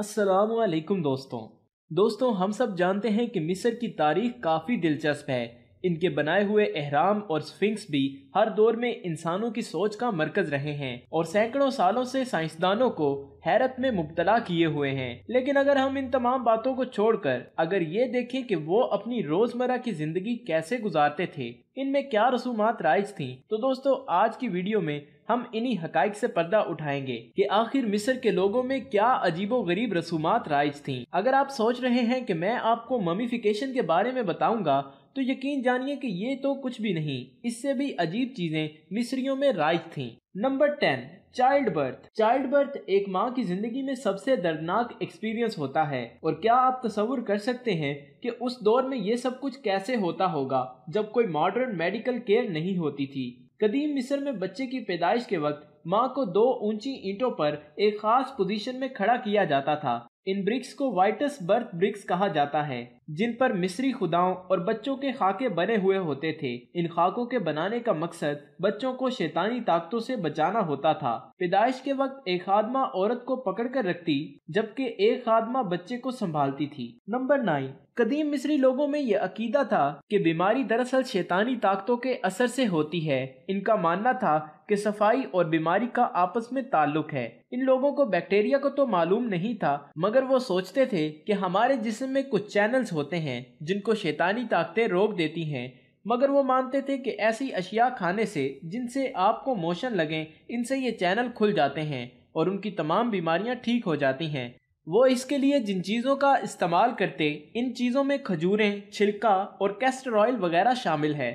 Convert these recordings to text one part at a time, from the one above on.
असलकुम दोस्तों दोस्तों हम सब जानते हैं कि मिस्र की तारीख काफ़ी दिलचस्प है इनके बनाए हुए एहराम और स्फिंक्स भी हर दौर में इंसानों की सोच का मरकज रहे हैं और सैकड़ों सालों से साइंसदानों को हैरत में मुबतला किए हुए हैं लेकिन अगर हम इन तमाम बातों को छोड़कर अगर ये देखें कि वो अपनी रोजमर्रा की जिंदगी कैसे गुजारते थे इनमें क्या रसूमात राइज थी तो दोस्तों आज की वीडियो में हम इन्हीं हकाइक से पर्दा उठाएंगे कि आखिर मिस्र के लोगों में क्या अजीबो गरीब रसूमात राइज थी अगर आप सोच रहे हैं कि मैं आपको ममीफिकेशन के बारे में बताऊंगा तो यकीन जानिए कि ये तो कुछ भी नहीं इससे भी अजीब चीजें मिस्रियों में राइज थीं। Number ten childbirth childbirth एक माँ की जिंदगी में सबसे दर्दनाक एक्सपीरियंस होता है और क्या आप तस्वुर कर सकते हैं कि उस दौर में ये सब कुछ कैसे होता होगा जब कोई मॉडर्न मेडिकल केयर नहीं होती थी कदीम मिस्र में बच्चे की पैदाइश के वक्त माँ को दो ऊंची ईंटों पर एक खास पोजीशन में खड़ा किया जाता था इन ब्रिक्स को वाइटस बर्थ ब्रिक्स कहा जाता है जिन पर मिस्री खुदाओं और बच्चों के खाके बने हुए होते थे इन खाकों के बनाने का मकसद बच्चों को शैतानी ताकतों से बचाना होता था पैदाइश के वक्त एक खादमा औरत को पकड़ कर रखती जबकि एक खादमा बच्चे को संभालती थी नंबर नाइन कदीम मिस्री लोगों में यह अकीदा था कि बीमारी दरअसल शैतानी ताकतों के असर से होती है इनका मानना था कि सफाई और बीमारी का आपस में ताल्लुक है इन लोगों को बैक्टीरिया को तो मालूम नहीं था मगर वो सोचते थे कि हमारे जिस्म में कुछ चैनल्स हो होते हैं जिनको शैतानी ताकतें रोक देती हैं मगर वो मानते थे कि ऐसी अशिया खाने से जिनसे आपको मोशन लगें इनसे ये चैनल खुल जाते हैं और उनकी तमाम बीमारियां ठीक हो जाती हैं वो इसके लिए जिन चीज़ों का इस्तेमाल करते इन चीज़ों में खजूरें छिलका और कैस्टर ऑयल वगैरह शामिल है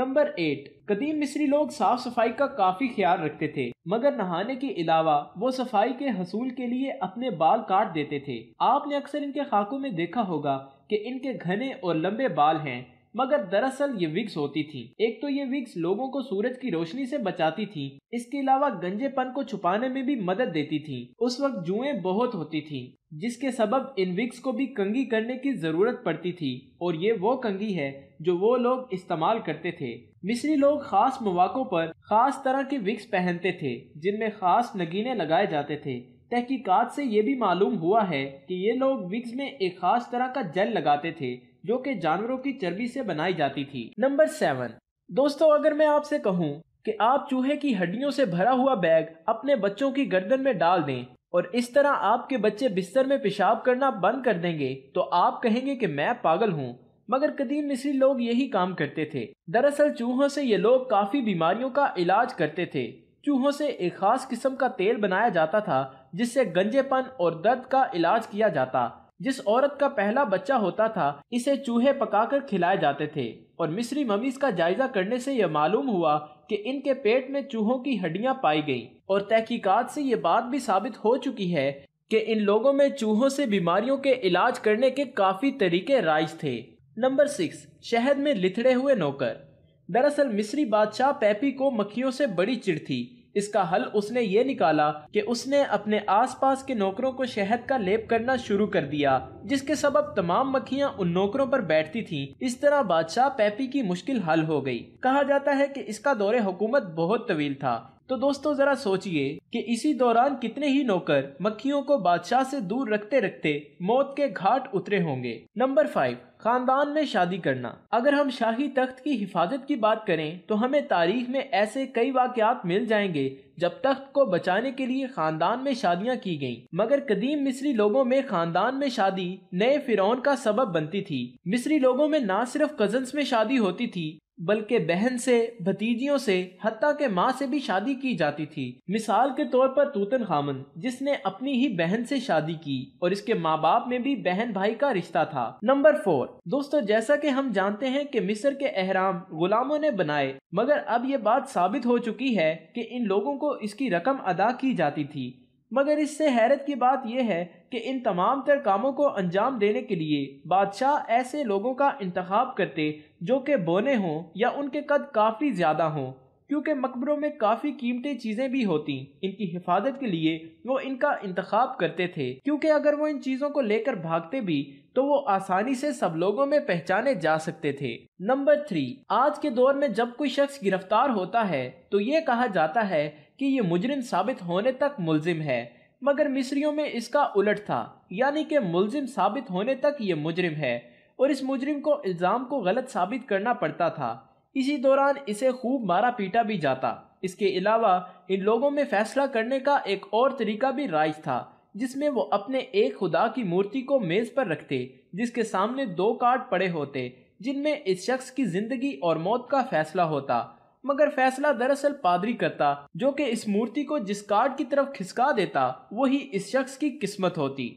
नंबर एट कदीम मिस्री लोग साफ सफाई का काफ़ी ख्याल रखते थे मगर नहाने के अलावा वो सफाई के हसूल के लिए अपने बाल काट देते थे आपने अक्सर इनके खाकों में देखा होगा कि इनके घने और लंबे बाल हैं मगर दरअसल ये विग्स होती थी एक तो ये विग्स लोगों को सूरज की रोशनी से बचाती थी इसके अलावा गंजेपन को छुपाने में भी मदद देती थी उस वक्त जुएं बहुत होती थी जिसके सबब इन विग्स को भी कंगी करने की जरूरत पड़ती थी और ये वो कंगी है जो वो लोग इस्तेमाल करते थे मिस्री लोग खास मौाक़ों पर खास तरह के विग्स पहनते थे जिनमें खास नगीने लगाए जाते थे तहकीकात से ये भी मालूम हुआ है कि ये लोग विग्स में एक खास तरह का जल लगाते थे जो कि जानवरों की चर्बी से बनाई जाती थी नंबर सेवन दोस्तों अगर मैं आपसे कहूँ कि आप चूहे की हड्डियों से भरा हुआ बैग अपने बच्चों की गर्दन में डाल दें और इस तरह आपके बच्चे बिस्तर में पेशाब करना बंद कर देंगे तो आप कहेंगे कि मैं पागल हूँ मगर कदीम मिस्री लोग यही काम करते थे दरअसल चूहों से ये लोग काफ़ी बीमारियों का इलाज करते थे चूहों से एक खास किस्म का तेल बनाया जाता था जिससे गंजेपन और दर्द का इलाज किया जाता जिस औरत का पहला बच्चा होता था इसे चूहे पकाकर खिलाए जाते थे और मिस्री ममीज का जायजा करने से यह मालूम हुआ कि इनके पेट में चूहों की हड्डियां पाई गईं और तहकीकात से ये बात भी साबित हो चुकी है कि इन लोगों में चूहों से बीमारियों के इलाज करने के काफी तरीके राइज थे नंबर सिक्स शहद में लिथड़े हुए नौकर दरअसल मिस्री बादशाह पैपी को मक्खियों से बड़ी चिड़ थी इसका हल उसने ये निकाला कि उसने अपने आसपास के नौकरों को शहद का लेप करना शुरू कर दिया जिसके सब तमाम मक्खियां उन नौकरों पर बैठती थीं। इस तरह बादशाह पैपी की मुश्किल हल हो गई कहा जाता है कि इसका दौरे हुकूमत बहुत तवील था तो दोस्तों जरा सोचिए कि इसी दौरान कितने ही नौकर मक्खियों को बादशाह से दूर रखते रखते मौत के घाट उतरे होंगे नंबर फाइव खानदान में शादी करना अगर हम शाही तख्त की हिफाजत की बात करें तो हमें तारीख में ऐसे कई वाकयात मिल जाएंगे जब तख्त को बचाने के लिए खानदान में शादियां की गईं। मगर कदीम मिस्री लोगों में खानदान में शादी नए फिरौन का सबब बनती थी मिस्री लोगों में ना सिर्फ कजन्स में शादी होती थी बल्कि बहन से भतीजियों से हती के माँ से भी शादी की जाती थी मिसाल के तौर पर तूतन खामन जिसने अपनी ही बहन से शादी की और इसके माँ बाप में भी बहन भाई का रिश्ता था नंबर फोर दोस्तों जैसा कि हम जानते हैं कि मिस्र के अहराम गुलामों ने बनाए मगर अब ये बात साबित हो चुकी है कि इन लोगों को इसकी रकम अदा की जाती थी मगर इससे हैरत की बात यह है कि इन तमाम तर कामों को अंजाम देने के लिए बादशाह ऐसे लोगों का इंतखब करते जो कि बोने हों या उनके कद काफ़ी ज़्यादा हों क्योंकि मकबरों में काफ़ी कीमती चीज़ें भी होती इनकी हिफाजत के लिए वो इनका इंतखब करते थे क्योंकि अगर वो इन चीज़ों को लेकर भागते भी तो वो आसानी से सब लोगों में पहचाने जा सकते थे नंबर थ्री आज के दौर में जब कोई शख्स गिरफ्तार होता है तो ये कहा जाता है कि ये मुजरिम साबित होने तक मुलजिम है मगर मिस्रियों में इसका उलट था यानी कि मुलजिम साबित होने तक ये मुजरिम है और इस मुजरिम को इल्ज़ाम को गलत साबित करना पड़ता था इसी दौरान इसे खूब मारा पीटा भी जाता इसके अलावा इन लोगों में फैसला करने का एक और तरीका भी राइज था जिसमें वो अपने एक खुदा की मूर्ति को मेज़ पर रखते जिसके सामने दो कार्ड पड़े होते जिनमें इस शख्स की जिंदगी और मौत का फैसला होता मगर फैसला दरअसल पादरी करता जो कि इस मूर्ति को जिस कार्ड की तरफ खिसका देता वही इस शख्स की किस्मत होती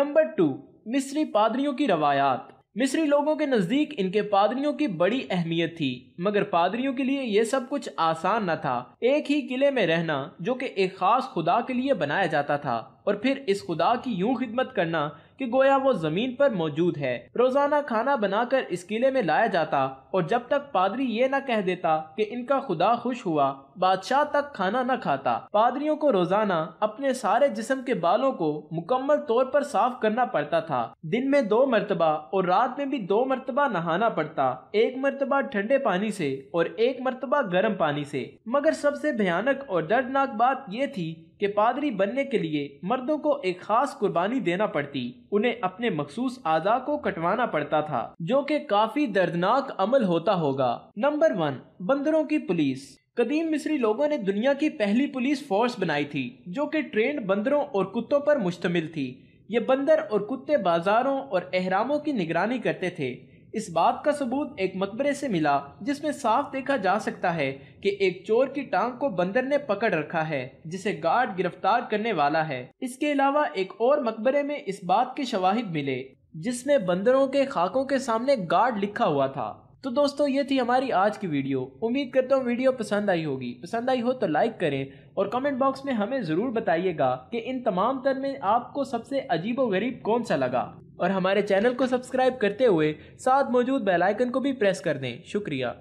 नंबर टू मिस्री पादरियों की रवायात मिस्री लोगों के नज़दीक इनके पादरियों की बड़ी अहमियत थी मगर पादरियों के लिए यह सब कुछ आसान न था एक ही किले में रहना जो कि एक खास खुदा के लिए बनाया जाता था और फिर इस खुदा की यूं खिदमत करना कि गोया वो जमीन पर मौजूद है रोजाना खाना बनाकर इस किले में लाया जाता और जब तक पादरी ये न कह देता कि इनका खुदा खुश हुआ बादशाह तक खाना न खाता पादरियों को रोजाना अपने सारे जिस्म के बालों को मुकम्मल तौर पर साफ करना पड़ता था दिन में दो मरतबा और रात में भी दो मरतबा नहाना पड़ता एक मरतबा ठंडे पानी से और एक मरतबा गर्म पानी से मगर सबसे भयानक और दर्दनाक बात यह थी कि पादरी बनने के लिए मर्दों को एक खास कुर्बानी देना पड़ती उन्हें अपने मखसूस आजा को कटवाना पड़ता था जो कि काफी दर्दनाक अमल होता होगा नंबर वन बंदरों की पुलिस कदीम मिस्री लोगों ने दुनिया की पहली पुलिस फोर्स बनाई थी जो कि ट्रेंड बंदरों और कुत्तों पर मुश्तमिल थी ये बंदर और कुत्ते बाजारों और अहरामों की निगरानी करते थे इस बात का सबूत एक मकबरे से मिला जिसमें साफ देखा जा सकता है कि एक चोर की टांग को बंदर ने पकड़ रखा है जिसे गार्ड गिरफ्तार करने वाला है इसके अलावा एक और मकबरे में इस बात के शवाहिद मिले जिसमें बंदरों के खाकों के सामने गार्ड लिखा हुआ था तो दोस्तों ये थी हमारी आज की वीडियो उम्मीद करता हूँ वीडियो पसंद आई होगी पसंद आई हो तो लाइक करें और कमेंट बॉक्स में हमें ज़रूर बताइएगा कि इन तमाम तर में आपको सबसे अजीब गरीब कौन सा लगा और हमारे चैनल को सब्सक्राइब करते हुए साथ मौजूद बेल आइकन को भी प्रेस कर दें शुक्रिया